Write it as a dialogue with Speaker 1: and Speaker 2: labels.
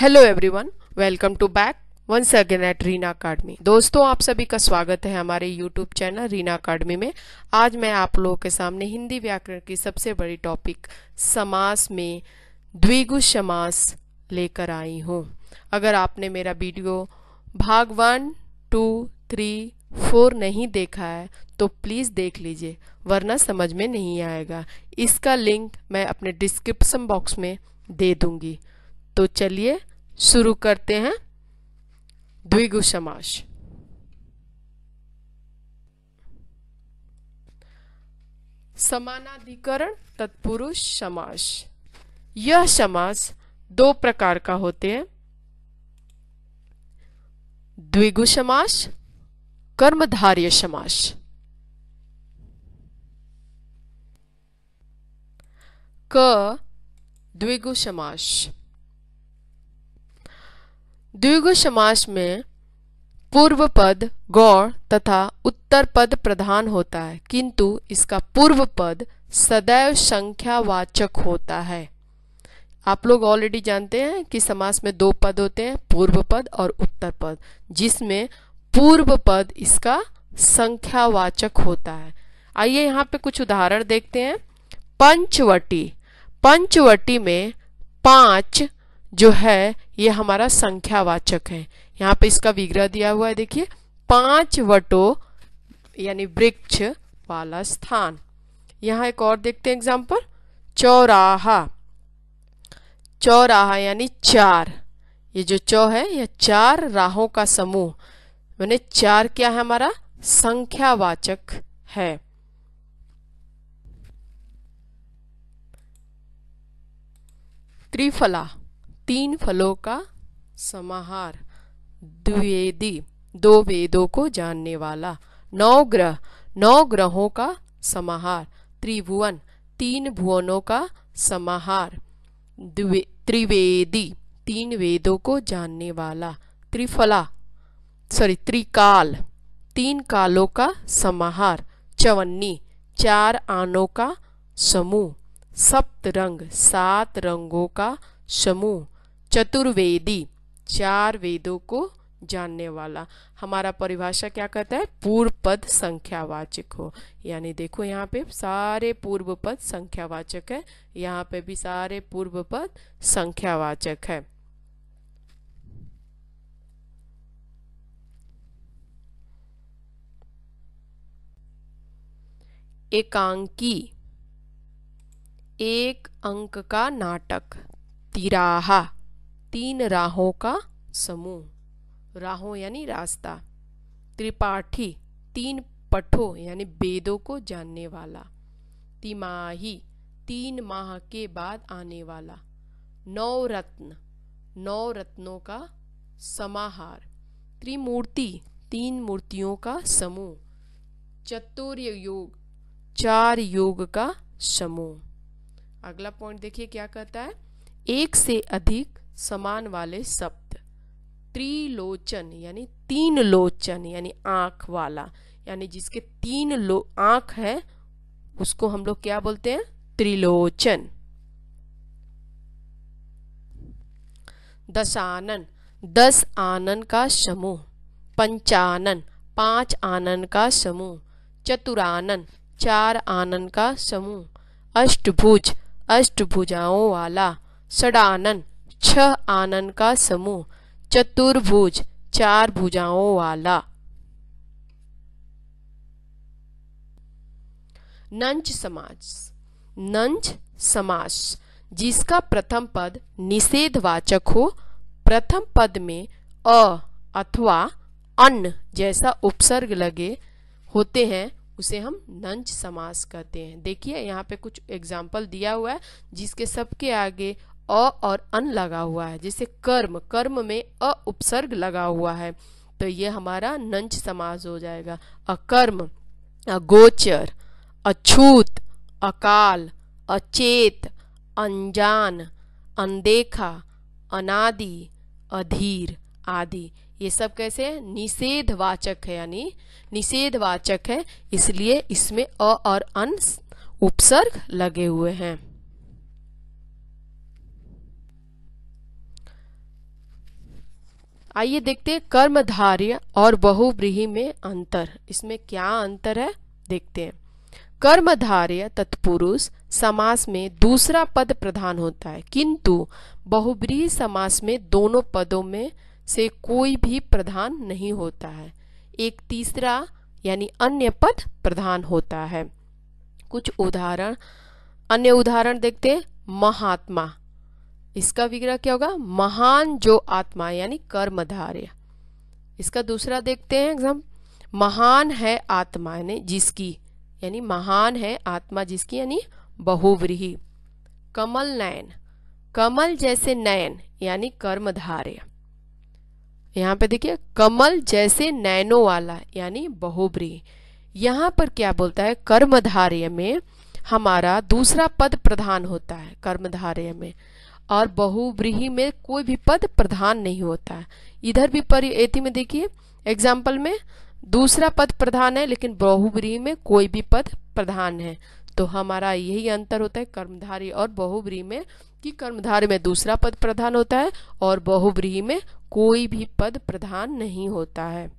Speaker 1: hello everyone welcome to back once again at Reena academy दोस्तों आप सभी का स्वागत है हमारे यूट्यूब चैनल रीना अकाडमी में आज मैं आप लोगों के सामने हिंदी व्याकरण की सबसे बड़ी टॉपिक समास में द्विगु समास लेकर आई हूँ अगर आपने मेरा वीडियो भाग वन टू थ्री फोर नहीं देखा है तो प्लीज़ देख लीजिए वरना समझ में नहीं आएगा इसका लिंक मैं अपने डिस्क्रिप्सन बॉक्स में दे दूंगी तो चलिए शुरू करते हैं द्विगु समास समानाधिकरण तत्पुरुष समास यह समास दो प्रकार का होते हैं द्विगु समास कर्मधार्य समास क द्विगु समास द्विगु समास में पूर्व पद गौण तथा उत्तर पद प्रधान होता है किंतु इसका पूर्व पद सदैव संख्यावाचक होता है आप लोग ऑलरेडी जानते हैं कि समास में दो पद होते हैं पूर्व पद और उत्तर पद जिसमें पूर्व पद इसका संख्यावाचक होता है आइए यहाँ पे कुछ उदाहरण देखते हैं पंचवटी पंचवटी में पांच जो है ये हमारा संख्यावाचक है यहाँ पे इसका विग्रह दिया हुआ है देखिए पांच वटो यानी वृक्ष वाला स्थान यहाँ एक और देखते हैं एग्जाम्पल चौराहा चौराहा यानी चार ये जो चौ है यह चार राहों का समूह मैंने चार क्या है हमारा संख्यावाचक है त्रिफला तीन फलों का समाहार द्विवेदी दो वेदों को जानने वाला नौ ग्रह नौ ग्रहों का समाहार त्रिभुवन तीन भुवनों का समाहार त्रिवेदी तीन वेदों को जानने वाला त्रिफला सॉरी त्रिकाल तीन कालों का समाहार चवन्नी चार आनों का समूह सप्त रंग सात रंगों का समूह चतुर्वेदी चार वेदों को जानने वाला हमारा परिभाषा क्या कहता है पूर्व पद संख्यावाचक हो यानी देखो यहाँ पे सारे पूर्व पद संख्यावाचक है यहाँ पे भी सारे पूर्व पद संख्यावाचक है एकांकी एक अंक का नाटक तिराहा तीन राहों का समूह राहों यानी रास्ता त्रिपाठी तीन पठों यानी वेदों को जानने वाला तिमाही तीन माह के बाद आने वाला नवरत्न नौ रत्नों का समाहार त्रिमूर्ति तीन मूर्तियों का समूह चतुर्य योग चार योग का समूह अगला पॉइंट देखिए क्या कहता है एक से अधिक समान वाले शब्द त्रिलोचन यानी तीन लोचन यानी आंख वाला यानी जिसके तीन लो आंख है उसको हम लोग क्या बोलते हैं त्रिलोचन दशानन दस आनन का समूह पंचानन पांच आनन का समूह चतुरानन चार आनन का समूह अष्टभुज अष्टभुजाओं वाला षडानन छह आनन का समूह चतुर्भुज चार भुजाओं वाला नंच समाज नंच समास जिसका प्रथम पद निषेधवाचक हो प्रथम पद में अ अथवा अन्न जैसा उपसर्ग लगे होते हैं उसे हम नंच समास कहते हैं देखिए यहाँ पे कुछ एग्जाम्पल दिया हुआ है जिसके सबके आगे अ और अन लगा हुआ है जिसे कर्म कर्म में अ उपसर्ग लगा हुआ है तो ये हमारा नंच समाज हो जाएगा अकर्म अगोचर अछूत अकाल अचेत अनजान अनदेखा अनादि अधीर आदि ये सब कैसे है निषेधवाचक है यानी निषेधवाचक है इसलिए इसमें अ और अन उपसर्ग लगे हुए हैं आइए देखते हैं कर्मधार्य और बहुब्रीही में अंतर इसमें क्या अंतर है देखते हैं कर्मधार्य तत्पुरुष समास में दूसरा पद प्रधान होता है किंतु बहुव्रीही समास में दोनों पदों में से कोई भी प्रधान नहीं होता है एक तीसरा यानी अन्य पद प्रधान होता है कुछ उदाहरण अन्य उदाहरण देखते हैं महात्मा इसका विग्रह क्या होगा महान जो आत्मा यानी कर्मधार्य इसका दूसरा देखते हैं एग्जाम महान है आत्मा यानी जिसकी यानी महान है आत्मा जिसकी यानी बहुव्रीही कमल नयन कमल जैसे नयन यानी कर्मधार्य यहां पे देखिए कमल जैसे नैनो वाला यानी बहुब्री यहां पर क्या बोलता है कर्मधार्य में हमारा दूसरा पद प्रधान होता है कर्मधार्य में और बहुब्रीही में कोई भी पद प्रधान नहीं होता है इधर भी पर एति में देखिए एग्जाम्पल में दूसरा पद प्रधान है लेकिन बहुब्रीही में कोई भी पद प्रधान है तो हमारा यही अंतर होता है कर्मधारी और बहुब्रीही में कि कर्मधारी में दूसरा पद प्रधान होता है और बहुब्रीही में कोई भी पद प्रधान नहीं होता है